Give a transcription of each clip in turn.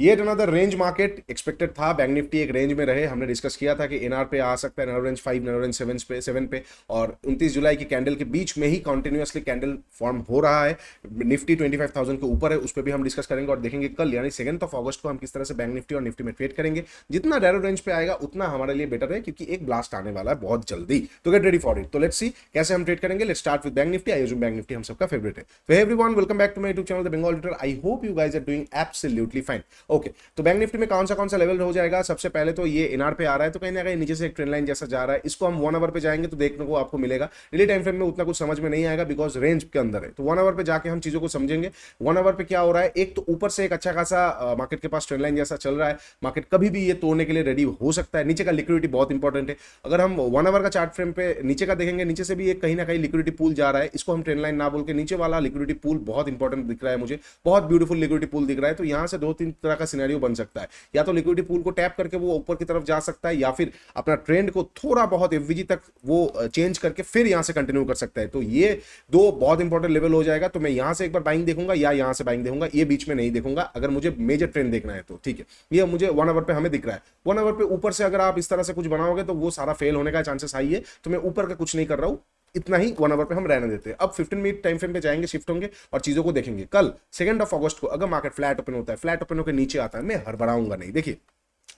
yet another range market expected था bank Nifty एक range में रहे हमने डिस्कस किया था कि एनआर पे आ सकता है NR range five NR range seven पे सेवन पे और 29 जुलाई की कैंडल के बीच में ही कॉन्टिन्यूसली कैंडल फॉर्म हो रहा है निफ्टी 25,000 के ऊपर है उस पर भी हम डिस्कस करेंगे और देखेंगे कल यानी सेकंड ऑफ ऑगस्ट को हम किस तरह से बैंक निफ्टी और निफ्टी में ट्रेड करेंगे जितना डेरो रेंज पे आएगा उतना हमारे लिए बेटर है क्योंकि एक ब्लास्ट आने वाला है बहुत जल्दी तो गेट रेडी फॉर इट तो लेट सी कैसे हम ट्रेड करेंगे let start with bank Nifty आयोजन बैंक निफ्टी हम सबका फेवरेट है तो every one welcome back to my YouTube channel the Bengal I hope you guys are doing absolutely fine okay तो बैंक निफ्टी में कौन सा कौन सा लेवल हो जाएगा सबसे पहले तो ये एनआर पे आ रहा है तो कहीं ना कहीं नीचे से एक ट्रेन लाइन जैसा जा रहा है इसको हम वन आवर पे जाएंगे तो देखने को आपको मिलेगा डेली टाइम फ्रेम में उतना कुछ समझ में नहीं आएगा बिकॉज रेंज के अंदर है तो वन आवर पे जाके हम चीजों को समझेंगे वन आवर पे क्या हो रहा है एक तो ऊपर से एक अच्छा खासा मार्केट के पास ट्रेन लाइन जैसा चल रहा है मार्केट कभी भी ये तोड़ने के लिए रेडी हो सकता है नीचे का लिक्विडिटी बहुत इंपॉर्टेंट है अगर हम वन आवर का चार्ट फ्रेम पे नीचे का देखेंगे नीचे से भी एक कहीं ना कहीं लिक्विडिटी पूल जा रहा है इसको हम ट्रेन लाइन ना बोल के नीचे वाला लिक्विडिटी पूल बहुत इंपॉर्टेंट दिख रहा है मुझे बहुत ब्यूटीफुल लिक्विडिटी पूल दिख रहा है तो यहाँ से दो तीन तरह तरह का सीनारियो बन सकता है या तो लिक्विडिटी पूल को टैप करके वो ऊपर की तरफ जा सकता है या फिर अपना ट्रेंड को थोड़ा बहुत एफवीजी तक वो चेंज करके फिर यहाँ से कंटिन्यू कर सकता है तो ये दो बहुत इंपॉर्टेंट लेवल हो जाएगा तो मैं यहाँ से एक बार बाइंग देखूंगा या यहाँ से बाइंग देखूंगा ये बीच में नहीं देखूंगा अगर मुझे मेजर ट्रेंड देखना है तो ठीक है ये मुझे वन आवर पे हमें दिख रहा है वन आवर पे ऊपर से अगर आप इस तरह से कुछ बनाओगे तो वो सारा फेल होने का चांसेस आई है तो मैं ऊपर का कुछ नहीं कर रहा हूँ इतना ही वन आवर पे हम रहने देते हैं अब फिफ्टीन मिनट टाइम फ्रेम पे जाएंगे शिफ्ट होंगे और चीज़ों को देखेंगे कल सेकंड ऑफ अगस्त को अगर मार्केट फ्लैट ओपन होता है फ्लैट ओपन होकर नीचे आता है मैं हड़बड़ाऊंगा नहीं देखिए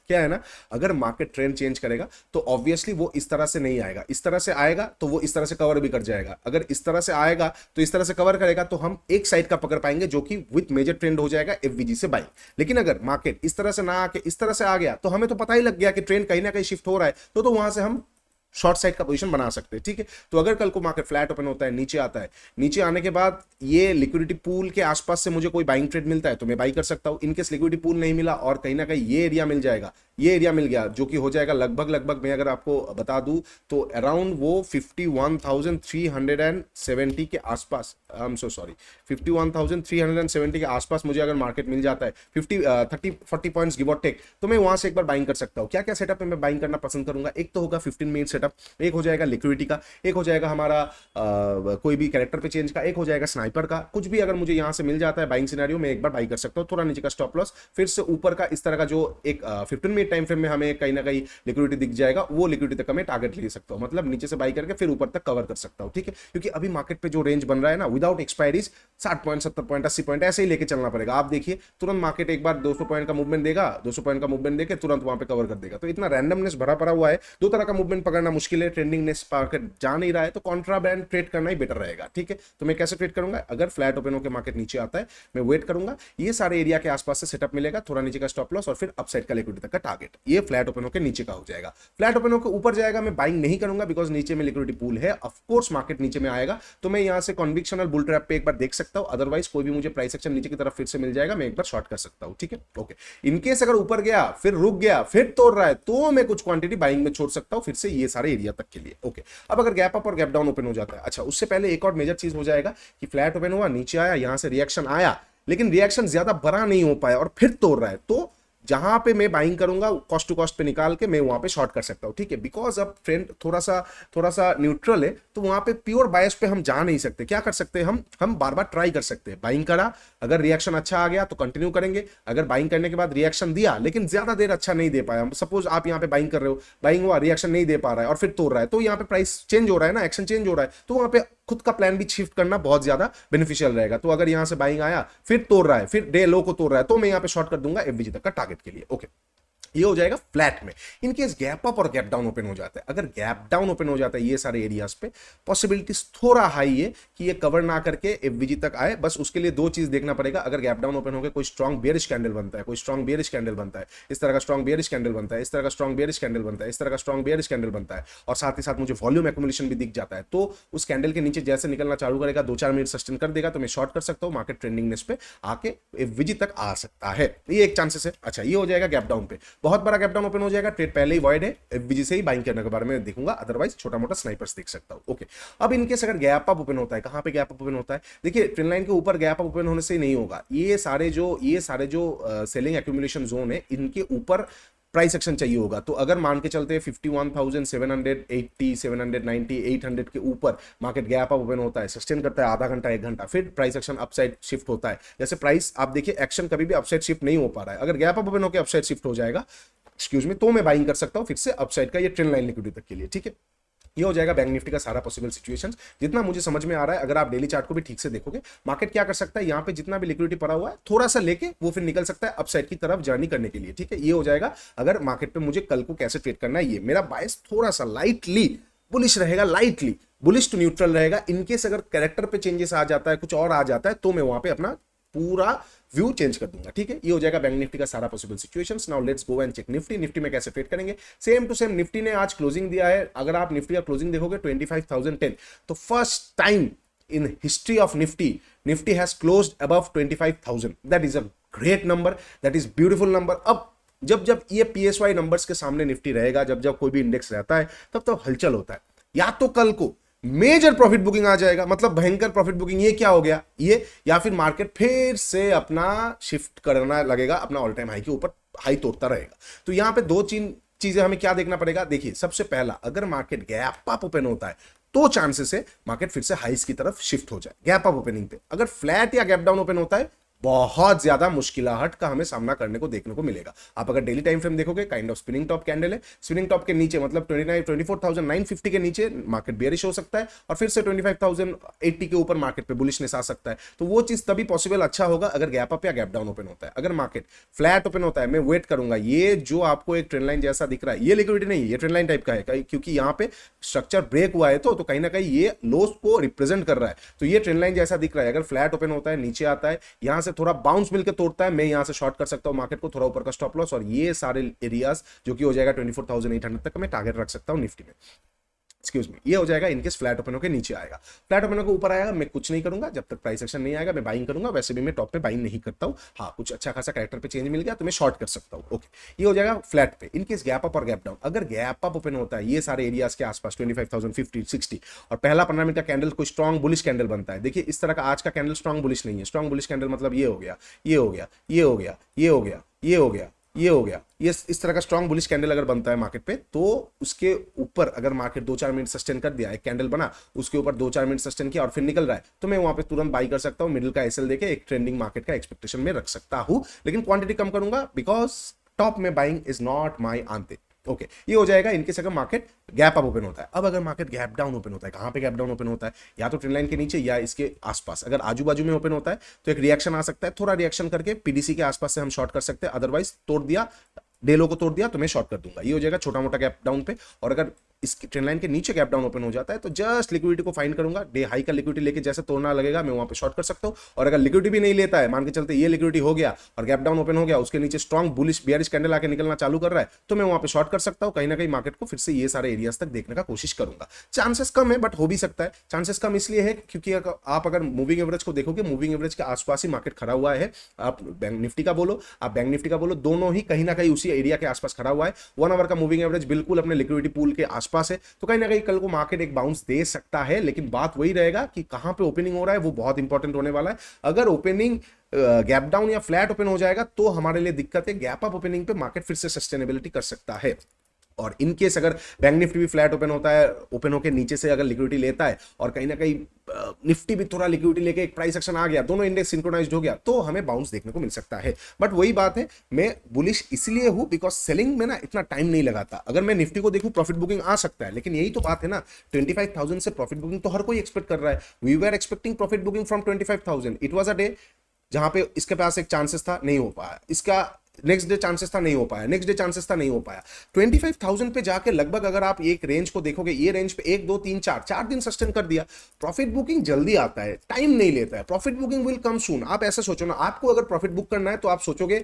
क्या है ना अगर मार्केट ट्रेंड चेंज करेगा तो ऑब्वियसली वो इस तरह से नहीं आएगा इस तरह से आएगा तो वो इस तरह से कवर भी कर जाएगा अगर इस तरह से आएगा तो इस तरह से कवर करेगा तो हम एक साइड का पकड़ पाएंगे जो कि विथ मेजर ट्रेंड हो जाएगा एफवीजी से बाई लेकिन अगर मार्केट इस तरह से ना आके इस तरह से आ गया तो हमें तो पता ही लग गया कि ट्रेंड कहीं ना कहीं शिफ्ट हो रहा है तो, तो वहां से हम शॉर्ट साइड का पोजीशन बना सकते हैं ठीक है तो अगर कल को मार्केट फ्लैट ओपन होता है नीचे आता है नीचे आने के बाद ये लिक्विडिटी पूल के आसपास से मुझे कोई बाइंग ट्रेड मिलता है तो मैं बाई कर सकता हूँ इनकेस लिक्विडिटी पूल नहीं मिला और कहीं ना कहीं ये एरिया मिल जाएगा ये एरिया मिल गया जो कि हो जाएगा लगभग लगभग मैं अगर आपको बता दूं तो अराउंड वो 51,370 के आसपास आई एम सो सॉरी 51,370 के आसपास मुझे अगर मार्केट मिल जाता है 50 थर्टी फोर्टी पॉइंट्स गिव और टेक तो मैं वहां से एक बार बाइंग कर सकता हूँ क्या क्या सेटअप मैं बाइंग करना पसंद करूंगा एक तो होगा फिफ्टीन मिनट सेटअप एक हो जाएगा लिक्विडिटी का एक हो जाएगा हमारा आ, uh, कोई भी कैरेक्टर पे चेंज का एक हो जाएगा स्नाइपर का कुछ भी अगर मुझे यहाँ से मिल जाता है बाइंग सीनारियो मैं एक बार बाई कर सकता हूँ थोड़ा नीचे का स्टॉप लॉस फिर से ऊपर का इस तरह का जो एक fifteen uh, minute time frame में हमें कहीं ना कहीं लिक्विडिटी दिख जाएगा वो लिक्विडिटी तक मैं टारगेट ले सकता हूँ मतलब नीचे से बाई करके फिर ऊपर तक कवर कर सकता हूँ ठीक है क्योंकि अभी मार्केट पे जो रेंज बन रहा है ना विदाउट एक्सपायरीज साठ पॉइंट सत्तर पॉइंट अस्सी पॉइंट ऐसे ही लेके चलना पड़ेगा आप देखिए तुरंत मार्केट एक बार दो सौ पॉइंट का मूवमेंट देगा दो सौ पॉइंट का मूवमेंट देकर तुरंत वहां पर कवर कर देगा तो इतना रैंडमनेस भरा पड़ा हुआ है दो तरह का मूवमेंट पकड़ना मुश्किल है ट्रेंडिंगनेस मार्केट जा नहीं रहा है तो कॉन्ट्रा ब्रांड ट्रेड करना ही बेटर रहेगा ठीक है तो मैं कैसे ट्रेड करूंगा अगर फ्लैट ओपन होकर मार्केट नीचे आता है मैं वेट करूंगा ये सारे एरिया के आसपास से सेटअप मिलेगा थोड़ा नीचे का स्टॉप लॉस और फिर अपसाइड का लिक्विडिटी तक का टारगेट ये फ्लैट ओपन होकर नीचे का हो जाएगा फ्लैट ओपन होकर ऊपर जाएगा मैं बाइंग नहीं करूंगा बिकॉज नीचे में लिक्विडिटी पूल है ऑफकोर्स मार्केट नीचे में आएगा तो मैं यहाँ से कॉन्विक्शनल बुल ट्रैप पे एक बार देख सकता हूँ अदरवाइज कोई भी मुझे प्राइस एक्शन नीचे की तरफ फिर से मिल जाएगा मैं एक बार शॉर्ट कर सकता हूँ ठीक है ओके इनकेस अगर ऊपर गया फिर रुक गया फिर तोड़ रहा है तो मैं कुछ क्वांटिटी बाइंग में छोड़ सकता हूँ फिर से ये सारे एरिया तक के लिए ओके अब अगर गैप अप और गैप डाउन ओपन हो जाता है अच्छा उससे पहले एक और मेजर चीज हो जाएगा कि फ्लैट ओपन हुआ नीचे आया यहाँ से रिएक्शन आया लेकिन रिएक्शन ज्यादा बड़ा नहीं हो पाया और फिर तोड़ रहा है तो जहां पे मैं बाइंग करूंगा कॉस्ट टू कॉस्ट पे निकाल के मैं वहां पे शॉर्ट कर सकता हूँ ठीक है बिकॉज अब फ्रेंड थोड़ा सा थोड़ा सा न्यूट्रल है तो वहां पे प्योर बायस पे हम जा नहीं सकते क्या कर सकते हैं हम हम बार बार ट्राई कर सकते हैं बाइंग करा अगर रिएक्शन अच्छा आ गया तो कंटिन्यू करेंगे अगर बाइंग करने के बाद रिएक्शन दिया लेकिन ज्यादा देर अच्छा नहीं दे पाया सपोज आप यहाँ पे बाइंग कर रहे हो बाइंग हुआ रिएक्शन नहीं दे पा रहा है और फिर तोड़ रहा है तो यहाँ पे प्राइस चेंज हो रहा है ना एक्शन चेंज हो रहा है तो वहां पे खुद का प्लान भी शिफ्ट करना बहुत ज्यादा बेनिफिशियल रहेगा तो अगर यहां से बाइंग आया फिर तोड़ रहा है फिर डे लो को तोड़ रहा है तो मैं यहां पे शॉर्ट कर दूंगा एफबीजी तक का टारगेट के लिए ओके ये हो जाएगा फ्लैट में इनकेस गैप अप और गैप डाउन ओपन हो जाता है अगर गैप डाउन ओपन हो जाता है ये सारे एरियाज पे पॉसिबिलिटीज थोड़ा हाई है कि ये कवर ना करके एफवीजी तक आए बस उसके लिए दो चीज देखना पड़ेगा अगर गैप डाउन ओपन होकर कोई स्ट्रॉन्ग बेरिश कैंडल बनता है कोई स्ट्रॉन्ग बेरिश कैंडल बनता है इस तरह का स्ट्रॉन्ग बेरिश कैंडल बनता है इस तरह का स्ट्रॉन्ग बेरिश कैंडल बनता है इस तरह का स्ट्रॉन्ग बेरिश कैंडल बनता है और साथ ही साथ मुझे वॉल्यूम एकोमोलेशन भी दिख जाता है तो उस कैंडल के नीचे जैसे निकलना चालू करेगा दो चार मिनट सस्टेन कर देगा तो मैं शॉर्ट कर सकता हूँ मार्केट ट्रेंडिंग पे आके एफवीजी तक आ सकता है ये एक चांसेस है अच्छा ये हो जाएगा गैप डाउन पे बहुत बड़ा गैप डाउन ओपन हो जाएगा ट्रेड पहले ही वॉइड है जिसे ही बाइंग करने के बारे में देखूंगा अदरवाइज छोटा मोटा स्नाइपर्स देख सकता हूं ओके अब इनके अगर गैप अप ओपन होता है कहां पे गैप अप ओपन होता है देखिए ट्रेन लाइन के ऊपर गैप अप ओपन होने से नहीं होगा ये सारे जो ये सारे जो सेलिंग एक्यूमुलेशन जोन है इनके ऊपर प्राइस एक्शन चाहिए होगा तो अगर मान के चलते fifty one thousand seven hundred eighty seven hundred ninety eight hundred के ऊपर मार्केट गैप अप ओपन होता है सस्टेन करता है आधा घंटा एक घंटा फिर प्राइस एक्शन अपसाइड शिफ्ट होता है जैसे प्राइस आप देखिए एक्शन कभी भी अपसाइड शिफ्ट नहीं हो पा रहा है अगर गैप अप ओपन होकर अपसाइड शिफ्ट हो जाएगा एक्सक्यूज में तो मैं बाइंग कर सकता हूँ फिर से अपसाइड का ये ट्रेन लाइन लिक्विडिटी तक के लिए ठीक है ये हो जाएगा बैंक निफ्टी का सारा पॉसिबल सिचुएशन जितना मुझे समझ में आ रहा है अगर आप डेली चार्ट को भी ठीक से देखोगे मार्केट क्या कर सकता है यहाँ पे जितना भी लिक्विडिटी पड़ा हुआ है थोड़ा सा लेके वो फिर निकल सकता है अपसाइड की तरफ जर्नी करने के लिए ठीक है ये हो जाएगा अगर मार्केट पे मुझे कल को कैसे ट्रेड करना है ये मेरा बायस थोड़ा सा लाइटली बुलिश रहेगा लाइटली बुलिश टू न्यूट्रल रहेगा इनकेस अगर कैरेक्टर पे चेंजेस आ जाता है कुछ और आ जाता है तो मैं वहां पे अपना पूरा व्यू चेंज कर दूंगा ठीक है ये हो जाएगा बैंक निफ्टी का सारा possible situation now let's go and check Nifty Nifty में कैसे फेट करेंगे सेम टू सेम निफ्टी ने आज क्लोजिंग दिया है अगर आप निफ्टी का क्लोजिंग देखोगे ट्वेंटी तो first time in history of Nifty Nifty has close above twenty that is a great number that is beautiful number अब जब जब ये पी एस वाई नंबर्स के सामने निफ्टी रहेगा जब जब कोई भी इंडेक्स रहता है तब तब तो हलचल होता है या तो कल को मेजर प्रॉफिट बुकिंग आ जाएगा मतलब भयंकर प्रॉफिट बुकिंग ये क्या हो गया ये या फिर मार्केट फिर से अपना शिफ्ट करना लगेगा अपना ऑल टाइम हाई के ऊपर हाई तोड़ता रहेगा तो यहां पे दो तीन चीजें हमें क्या देखना पड़ेगा देखिए सबसे पहला अगर मार्केट गैप अप ओपन होता है तो चांसेस है मार्केट फिर से हाइस की तरफ शिफ्ट हो जाए गैप अप ओपनिंग पे अगर फ्लैट या गैप डाउन ओपन होता है बहुत ज्यादा मुश्किलाहट का हमें सामना करने को देखने को मिलेगा आप अगर डेली टाइम फ्रेम देखोगे kind of spinning top candle है स्पिनिंग टॉप के नीचे मतलब twenty nine twenty four thousand nine fifty के नीचे मार्केट बेरिश हो सकता है और फिर से ट्वेंटी फाइव थाउजेंड एट्टी के ऊपर मार्केट पे बुलिशनेस आ सकता है तो वो चीज तभी पॉसिबल अच्छा होगा अगर गैप अप या गैप डाउन ओपन होता है अगर मार्केट फ्लैट ओपन होता है मैं वेट करूंगा ये जो आपको एक ट्रेन लाइन जैसा दिख रहा है ये लिक्विडिटी नहीं ये ट्रेन लाइन टाइप का है क्योंकि यहाँ पे स्ट्रक्चर ब्रेक हुआ है तो, तो, कहीं ना कहीं ये लोस को रिप्रेजेंट कर रहा है तो ये ट्रेन लाइन जैसा दिख रहा है अगर फ्लैट ओपन होता है नीचे आता है यहां से से थोड़ा बाउंस मिलकर तोड़ता है मैं यहां से शॉर्ट कर सकता हूं मार्केट को थोड़ा ऊपर का स्टॉप लॉस और ये सारे एरियाज जो कि हो जाएगा ट्वेंटी तक मैं टारगेट रख सकता हूं निफ्टी में एक्सक्यूज में ये हो जाएगा इनकेस फ्लैट ओपन होकर नीचे आएगा फ्लैट ओपन होकर ऊपर आएगा मैं कुछ नहीं करूंगा जब तक प्राइस एक्शन नहीं आएगा मैं बाइंग करूंगा वैसे भी मैं टॉप पे बाइंग नहीं करता हूँ हाँ कुछ अच्छा खासा कैरेक्टर पे चेंज मिल गया तो मैं शॉर्ट कर सकता हूँ ओके ये हो जाएगा फ्लैट पे इनकेस गैप अप और गैप डाउन अगर गैप अप ओपन होता है ये सारे एरियाज के आसपास twenty five thousand fifty sixty और पहला पंद्रह मिनट का कैंडल कोई स्ट्रॉन्ग बुलिश कैंडल बनता है देखिए इस तरह का आज का कैंडल स्ट्रॉन्ग बुलिश नहीं है स्ट्रॉन्ग बुलिश कैंडल मतलब ये हो गया ये हो गया ये हो गया ये हो गया ये हो गया ये हो गया ये इस तरह का स्ट्रॉन्ग बुलिश कैंडल अगर बनता है मार्केट पे तो उसके ऊपर अगर मार्केट दो चार मिनट सस्टेन कर दिया एक कैंडल बना उसके ऊपर दो चार मिनट सस्टेन किया और फिर निकल रहा है तो मैं वहां पे तुरंत बाई कर सकता हूँ मिडिल का एसएल देके एक ट्रेंडिंग मार्केट का एक्सपेक्टेशन में रख सकता हूँ लेकिन क्वांटिटी कम करूंगा बिकॉज टॉप में बाइंग इज नॉट माई आंते ओके ये हो जाएगा इनकेस अगर मार्केट गैप अप ओपन होता है अब अगर मार्केट गैप डाउन ओपन होता है कहाँ पे गैप डाउन ओपन होता है या तो ट्रेन लाइन के नीचे या इसके आसपास अगर आजू बाजू में ओपन होता है तो एक रिएक्शन आ सकता है थोड़ा रिएक्शन करके पीडीसी के आसपास से हम शॉर्ट कर सकते हैं अदरवाइज तोड़ दिया डेलो को तोड़ दिया तो मैं शॉर्ट कर दूंगा ये हो जाएगा छोटा मोटा गैप डाउन पे और अगर इस ट्रेन लाइन के नीचे गैप डाउन ओपन हो जाता है तो जस्ट लिक्विडिटी को फाइंड करूंगा डे हाई का लिक्विडिटी लेके जैसे तोड़ना लगेगा मैं वहां पे शॉर्ट कर सकता हूं और अगर लिक्विडिटी भी नहीं लेता है मान के चलते ये लिक्विडिटी हो गया और गैप डाउन ओपन हो गया उसके नीचे स्ट्रॉन्ग बुलिश बियरिश कैंडल आके निकलना चालू कर रहा है तो मैं वहां पर शॉर्ट कर सकता हूँ कहीं ना कहीं मार्केट को फिर से ये सारे एरियाज तक देखने का कोशिश करूंगा चांसेस कम है बट हो भी सकता है चांसेस कम इसलिए है क्योंकि आप अगर मूविंग एवरेज को देखोगे मूविंग एवरेज के आसपास ही मार्केट खड़ा हुआ है आप बैंक निफ्टी का बोलो आप बैंक निफ्टी का बोलो दोनों ही कहीं ना कहीं उसी एरिया के आसपास खड़ा हुआ है वन आवर का मूविंग एवरेज बिल्कुल अपने लिक्विडिटी पूल के आसपास आसपास है तो कहीं ना कहीं कल को मार्केट एक बाउंस दे सकता है लेकिन बात वही रहेगा कि कहाँ पे ओपनिंग हो रहा है वो बहुत इंपॉर्टेंट होने वाला है अगर ओपनिंग गैप डाउन या फ्लैट ओपन हो जाएगा तो हमारे लिए दिक्कत है गैप अप ओपनिंग पे मार्केट फिर से सस्टेनेबिलिटी कर सकता है और इन केस अगर बैंक निफ्टी भी फ्लैट ओपन होता है ओपन होकर नीचे से अगर लिक्विडिटी लेता है और कहीं ना कहीं निफ्टी भी थोड़ा लिक्विडिटी लेके एक प्राइस एक्शन आ गया दोनों इंडेक्स सिंक्रोनाइज हो गया तो हमें बाउंस देखने को मिल सकता है बट वही बात है मैं बुलिश इसलिए हूं बिकॉज सेलिंग में ना इतना टाइम नहीं लगाता अगर मैं निफ्टी को देखूं प्रॉफिट बुकिंग आ सकता है लेकिन यही तो बात है ना ट्वेंटी से प्रॉफिट बुकिंग तो हर कोई एक्सपेक्ट कर रहा है we we expecting profit booking from twenty it was a day जहां पे इसके पास एक चांसेस था नहीं हो पाया इसका नेक्स्ट डे चांसेस था नहीं हो पाया नेक्स्ट डे चांसेस था नहीं हो पाया ट्वेंटी फाइव थाउजेंड पे जाके लगभग अगर आप एक रेंज को देखोगे ये रेंज पे एक दो तीन चार चार दिन सस्टेन कर दिया प्रॉफिट बुकिंग जल्दी आता है टाइम नहीं लेता है profit booking will come soon आप ऐसा सोचो ना आपको अगर प्रॉफिट बुक करना है तो आप सोचोगे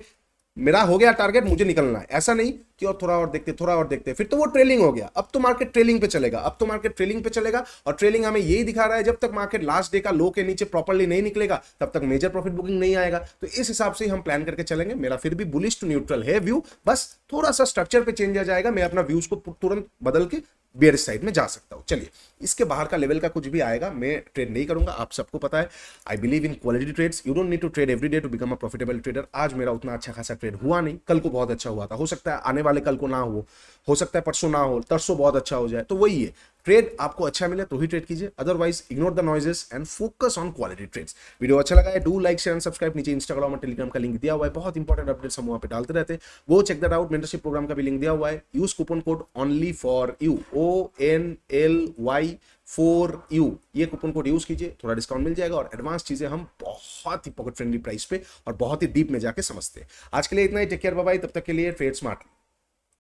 मेरा हो गया टारगेट मुझे निकलना है ऐसा नहीं कि और थोड़ा और देखते थोड़ा और देखते फिर तो वो ट्रेलिंग हो गया अब तो मार्केट ट्रेलिंग पे चलेगा अब तो मार्केट ट्रेलिंग पे चलेगा और ट्रेलिंग हमें यही दिखा रहा है जब तक मार्केट लास्ट डे का लो के नीचे प्रॉपरली नहीं निकलेगा तब तक मेजर प्रॉफिट बुकिंग नहीं आएगा तो इस हिसाब से हम प्लान करके चलेंगे मेरा फिर भी बुलिस्ट न्यूट्रल है व्यू बस थोड़ा सा स्ट्रक्चर पर चेंज आ जाएगा मैं अपना व्यूज को तुरंत बदल के बियर साइड में जा सकता हूँ चलिए इसके बाहर का लेवल का कुछ भी आएगा मैं ट्रेड नहीं करूंगा आप सबको पता है I believe in quality trades you don't need to trade every day to become a profitable trader आज मेरा उतना अच्छा खासा ट्रेड हुआ नहीं कल को बहुत अच्छा हुआ था हो सकता है आने वाले कल को ना हो हो सकता है परसों ना हो तरसों बहुत अच्छा हो जाए तो वही है ट्रेड आपको अच्छा मिले तो ही ट्रेड कीजिए otherwise ignore the noises and focus on quality trades video अच्छा लगा है do like share and subscribe नीचे इंस्टाग्राम और टेलीग्राम का लिंक दिया हुआ है बहुत इंपॉर्टेंट अपडेट्स हम वहाँ पे डालते रहते हैं वो check that out mentorship programme का भी लिंक दिया हुआ है use coupon code only for you O N L Y four U ये कूपन कोड यूज कीजिए थोड़ा डिस्काउंट मिल जाएगा और एडवांस चीजें हम बहुत ही पॉकेट फ्रेंडली प्राइस पे और बहुत ही डीप में जाके समझते हैं आज के लिए इतना ही टेक केयर बाय तब तक के लिए ट्रेड स्मार्टली